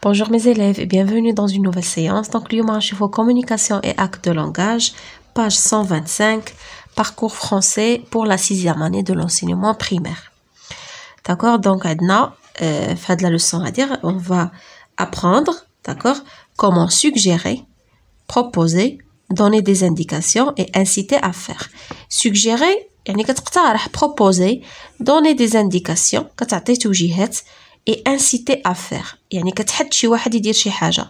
Bonjour mes élèves et bienvenue dans une nouvelle séance. Donc, l'humain chez vos communication et actes de langage, page 125, parcours français pour la sixième année de l'enseignement primaire. D'accord Donc, Adna, euh, de la leçon à dire, on va apprendre, d'accord Comment suggérer, proposer, donner des indications et inciter à faire. Suggérer, proposer, donner des indications, et inciter à faire Yani كتحد شي Haja.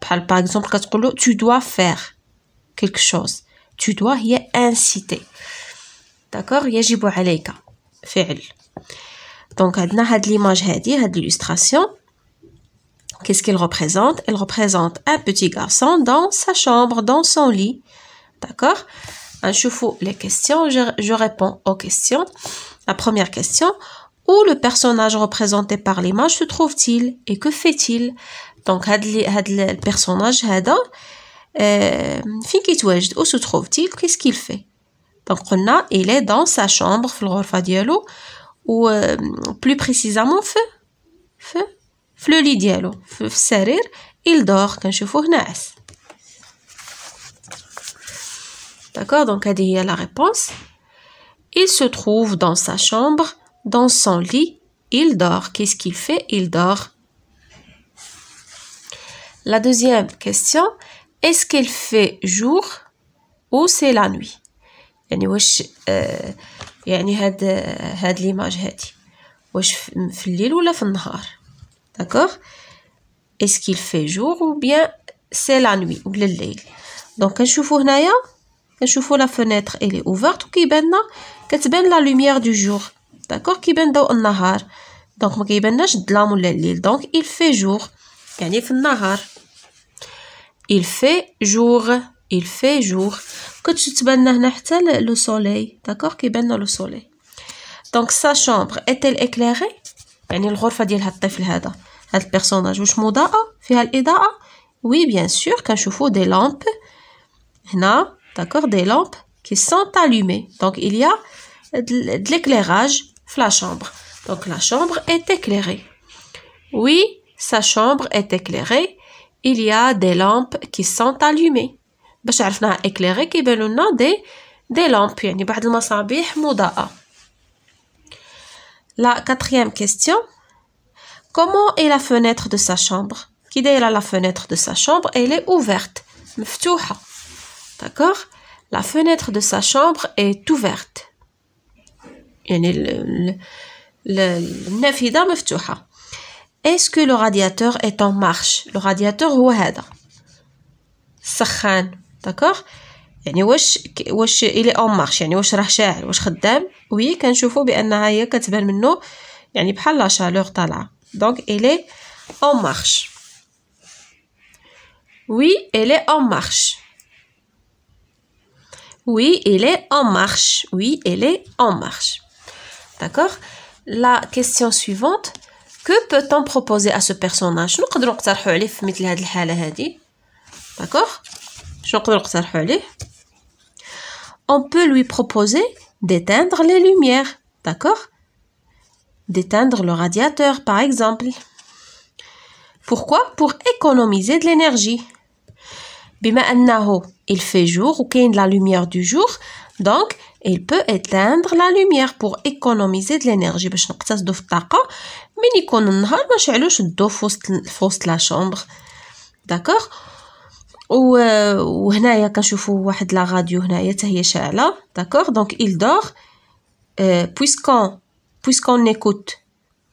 Par par exemple, tu dois faire quelque chose tu dois y inciter d'accord يجب عليك فعل Donc عندنا هاد ليماج هادي هاد lillustration Qu'est-ce qu'elle représente Elle représente un petit garçon dans sa chambre, dans son lit. D'accord Je fais les questions, je réponds aux questions. La première question, où le personnage représenté par l'image se trouve-t-il et que fait-il Donc, le personnage, euh, où se trouve-t-il Qu'est-ce qu'il fait Donc, on a, il est dans sa chambre, ou euh, plus précisément, feu, feu, il dort quand je D'accord Donc, y a la réponse. Il se trouve dans sa chambre. Dans son lit, il dort. Qu'est-ce qu'il fait Il dort. La deuxième question, est-ce qu'il fait jour ou c'est la nuit euh, image D'accord Est-ce qu'il fait jour ou bien c'est la nuit ou le Donc un هنايا كنشوفو la fenêtre elle est ouverte et kibanna katban la lumière du jour. داكوغ كيبان ضوء النهار دونك ما كيبانناش الظلام ولا الليل دونك il fait jour يعني في النهار il fait jour il fait jour كتش تبان هنا حتى لو سولي داكوغ كيبان لو سولي دونك سا شومبر ايتيل اكليري يعني الغرفه ديال هاد الطفل هذا هاد البيرسوناج واش مضاءه فيها الاضاءه وي بيان سور كنشوفو دي لامب هنا داكوغ دي لامب كي سون الومي دونك il y a de l'éclairage la chambre. Donc la chambre est éclairée. Oui, sa chambre est éclairée. Il y a des lampes qui sont allumées. باش bah, عرفناها éclairée des lampes La quatrième question. Comment est la fenêtre de sa chambre Qui est la fenêtre de sa chambre Elle est ouverte. D'accord La fenêtre de sa chambre est ouverte. يعني النافذة مفتوحة اسكو لو رادياتور اي طون مارش لو رادياتور هو هذا السخان داكوغ يعني واش واش الي اون مارش يعني واش راه شاعل واش خدام وي كنشوفو بانها هي كتبان منه يعني بحال لا شالور طالعه دونك الي اون مارش وي الي اون مارش وي الي اون مارش وي الي اون مارش D'accord La question suivante, que peut-on proposer à ce personnage D'accord On peut lui proposer d'éteindre les lumières, d'accord D'éteindre le radiateur par exemple. Pourquoi Pour économiser de l'énergie. il fait jour ou y a la lumière du jour, donc il peut éteindre la lumière pour économiser de l'énergie باش نقتصدو في الطاقه من يكون النهار ما نشعلوش الضو في وسط في وسط لا شومبر داكوغ وهنايا كنشوفوا واحد لا راديو هنايا حتى هي شاعله D'accord Donc, il dort euh, puisqu'on puisqu'on n'écoute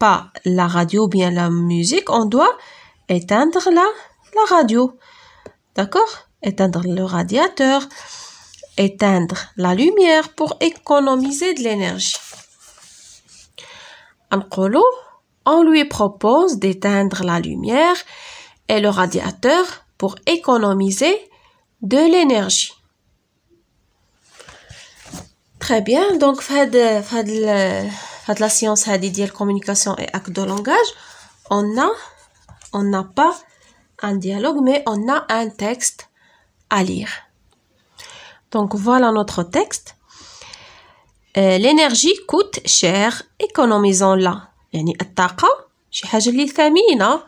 pas la radio ou bien la musique on doit éteindre la la radio d'accord éteindre le radiateur éteindre la lumière pour économiser de l'énergie. Ankolo, on lui propose d'éteindre la lumière et le radiateur pour économiser de l'énergie. Très bien, donc de la science à la communication et acte de langage, on a, on n'a pas un dialogue, mais on a un texte à lire. Donc voilà notre texte. Euh, L'énergie coûte cher, économisons-la. يعني الطاقة شي حاجة اللي ثمينة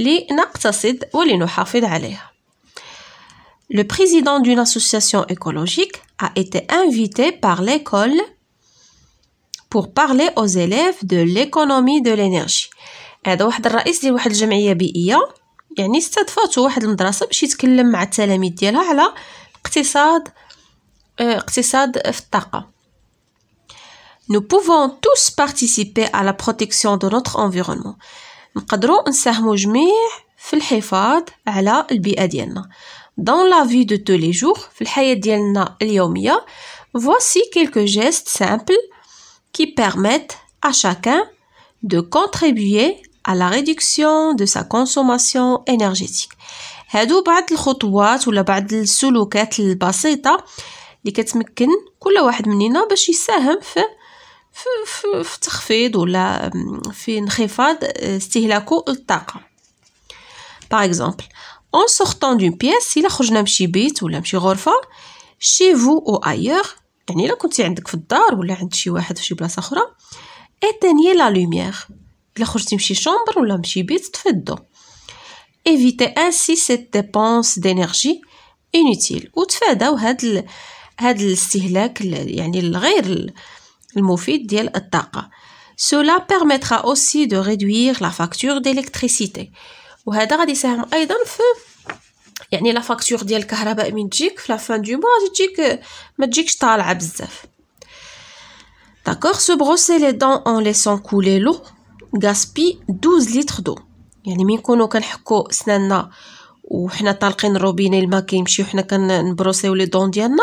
اللي نقتصد ولنحافظ عليها. Le président d'une association écologique a été invité par l'école pour parler aux élèves de l'économie de l'énergie. هذا واحد الرئيس ديال واحد الجمعية بيئية يعني استضافته واحد المدرسة باش يتكلم مع التلاميذ ديالها على اقتصاد euh, Nous pouvons tous participer à la protection de notre environnement. Dans la vie de tous les jours, voici quelques gestes simples qui permettent à chacun de contribuer à la réduction de sa consommation énergétique. بعض الخطوات ولا بعض السلوكات اللي كتمكن كل واحد مننا باش يساهم في في, في, في تخفيض ولا في انخفاض آه، استهلاكه للطاقه باغ اكزومبل اون سورتون دون بياس الا خرجنا مشي بيت ولا مشي غرفه شي فو او ايور يعني الا كنتي عندك في الدار ولا عند شي واحد في شي بلاصه اخرى اتانيي لا لوميير الا خرجتي مشي شومبر ولا مشي بيت طفي الضو ايفيتي انسي سيت ديبونس دينيغجي انوتيل وتفاداو هاد هذا الاستهلاك يعني الغير المفيد ديال الطاقه سولا بيرميترا اوسي دو réduire لا فاكتور ديليكتريسيتي وهذا غادي يساهم ايضا في يعني لا فاكتور ديال الكهرباء من تجيك في لا فان دو موا تجيك ما تجيكش طالعه بزاف داكور سو بروسي لي دون اون ليسون كولي لو غاسبي 12 لتر دو يعني من كونو كنحكو سناننا وحنا طالقين الروبيني الماء كيمشي وحنا كنبروسيو لي دون ديالنا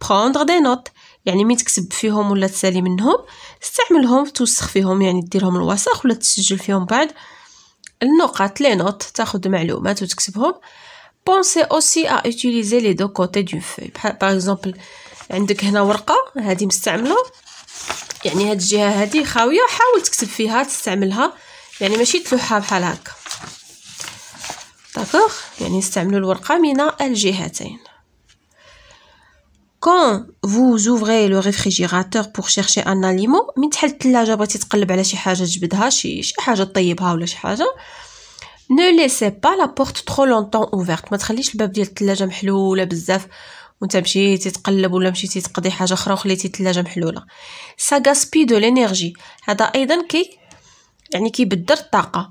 بخوندغ دي نوت يعني مين تكتب فيهم ولا تسالي منهم استعملهم توسخ فيهم يعني ديرهم الوسخ ولا تسجل فيهم بعد النقط لي نوت تاخد معلومات وتكتبهم بونسي اوسي ا يوتيليزي لي دو كوتي دو في باغ اكزومبل عندك هنا ورقه هذه مستعمله يعني هاد الجهه هذه خاويه حاول تكتب فيها تستعملها يعني ماشي تلوحها بحال هكا داكوغ يعني نستعملو الورقه من الجهتين كون فو ouvrez لو ريفريجيراتور pour chercher ان اليمو من تحل الثلاجة بغيتي تقلب على شي حاجة تجبدها شي شي حاجة طيبها ولا شي حاجة نو ليسي با لا بورت trop longtemps ouverte ما تخليش الباب ديال الثلاجة محلولة بزاف وانت مشيتي تقلب ولا مشيتي تقضي حاجة أخرى وخليتي الثلاجة محلولة سا غاسبي دو لينيرجي هذا أيضا كي يعني كيبدر الطاقة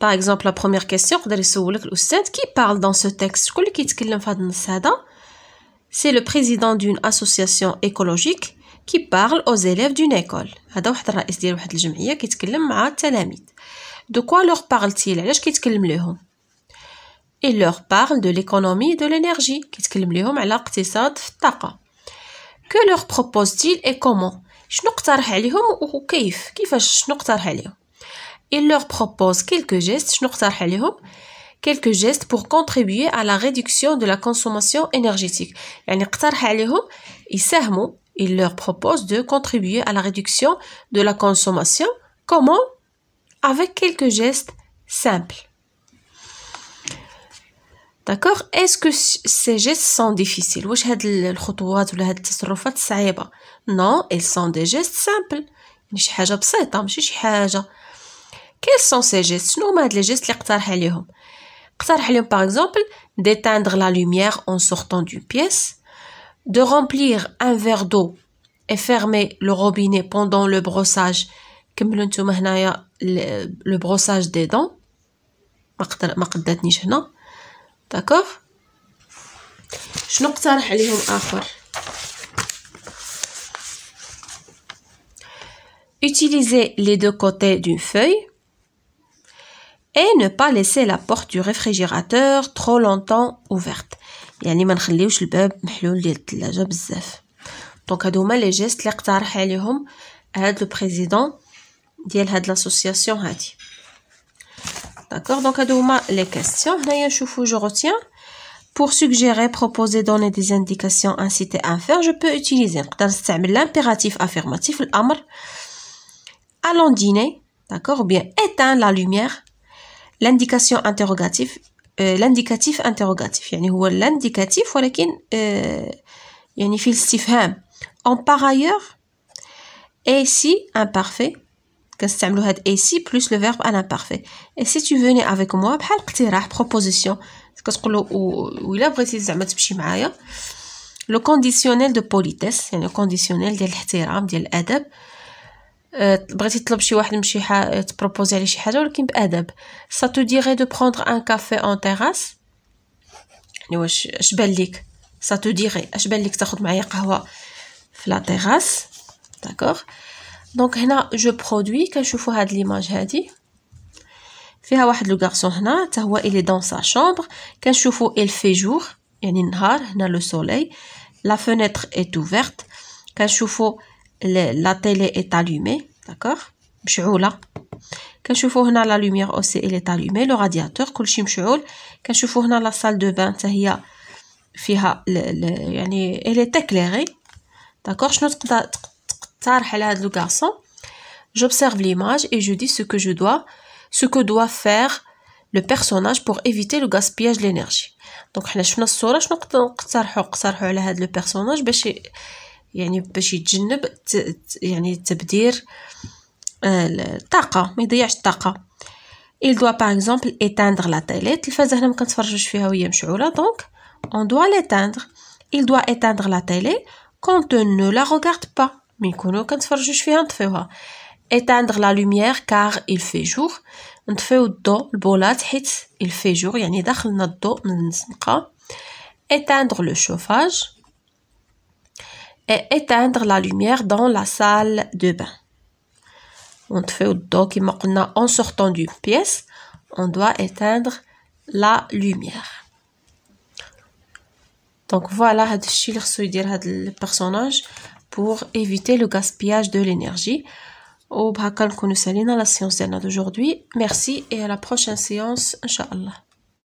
باغ اكزومبل لا بروميير كيسيون يقدر يسولك الاستاذ كي بارل دون سو تيكست شكون اللي كيتكلم في هذا النص هذا سي لو بريزيدون دون اسوسياسيون ايكولوجيك كي بارل او زيليف دون ايكول هذا واحد الرئيس ديال واحد الجمعيه كيتكلم مع التلاميذ دو كوا لوغ بارل تيل علاش كيتكلم لهم il leur parle de l'économie de l'énergie كيتكلم لهم على الاقتصاد في الطاقه que leur propose-t-il et comment شنو اقترح عليهم وكيف كيفاش شنو اقترح عليهم il leur propose quelques gestes, quelques gestes pour contribuer à la réduction de la consommation énergétique. Il leur propose de contribuer à la réduction de la consommation. Comment Avec quelques gestes simples. D'accord Est-ce que ces gestes sont difficiles Non, ils sont des gestes simples. Quels sont ces gestes? Nous avons gestes qui sont les gestes. Nous avons des par exemple d'éteindre la lumière en sortant d'une pièce, de remplir un verre d'eau et de fermer le robinet pendant le brossage. Nous avons le brossage des dents. Nous avons des gestes. D'accord? Qu'est-ce des gestes qui sont les gestes. Utiliser les deux côtés d'une feuille et ne pas laisser la porte du réfrigérateur trop longtemps ouverte يعني ما نخليوش الباب محلول ديال الثلاجة بزاف دونك هادو هما لي جيست اللي اقترح عليهم هاد لو بريزيدون ديال هاد لاسوسياسيون هادي Pour suggérer, proposer, donner des indications, inciter à faire, je peux utiliser l'impératif affirmatif, l'amr, allons dîner, d'accord, ou bien éteins la lumière, l'indication interrogative euh, l'indicatif interrogatif يعني هو l'indicatif ولكن يعني في الاستفهام en par ailleurs et si imparfait كنستعملوا هاد et si plus le verbe à l'imparfait et si tu venais avec moi بحال اقتراح proposition كتقول له ويلا بغيتي زعما تمشي معايا le conditionnel de politesse يعني le conditionnel ديال الاحترام ديال الادب Euh, بغيتي تطلب شي واحد مشي حا... آه، تبروبوزي عليه شي حاجه ولكن بادب سا تو ديغي دو بروندر ان كافي اون تيراس يعني واش اش بان ليك سا تو ديغي اش بان ليك تاخذ معايا قهوه في لا تيراس داكوغ دونك هنا جو برودوي كنشوفو هاد ليماج هادي فيها واحد لو غارسون هنا حتى هو الي دون سا شومبر كنشوفو ال في جور يعني النهار هنا لو سولي لا فينيتر ايت اوفيرت كنشوفو لا تيلي اي الومي داكوغ مشعوله كنشوفو هنا لا لوميير او سي اي الومي لو رادياتور كلشي مشعول كنشوفو هنا لا سال دو بان حتى هي فيها ل ل يعني الي تيكليري داكوغ شنو تقدر تقترح على هاد لو غارسون جوبسيرف ليماج اي جو دي سو كو جو dois, سو كو doit faire لو بيرسوناج بور ايفيتي لو غاسبياج لينيرجي دونك حنا شفنا الصورة شنو نقترحو نقترحو على هاد لو بيرسوناج باش يعني باش يتجنب يعني تبذير الطاقه ما يضيعش الطاقه il doit par exemple éteindre la télé التلفازه هنا ما كنتفرجوش فيها وهي مشعوله دونك on doit l'éteindre il doit éteindre la télé quand on ne la regarde pas مي كونو كنتفرجوش فيها نطفيوها éteindre la lumière car il fait jour نطفيو الضو البولات حيت il fait jour يعني داخلنا الضو من الزنقه éteindre le chauffage et éteindre la lumière dans la salle de bain. On fait en sortant d'une pièce, on doit éteindre la lumière. Donc voilà, le personnage pour éviter le gaspillage de l'énergie. Au نكونوا nous la séance séance. Merci d'aujourd'hui merci et à la prochaine séance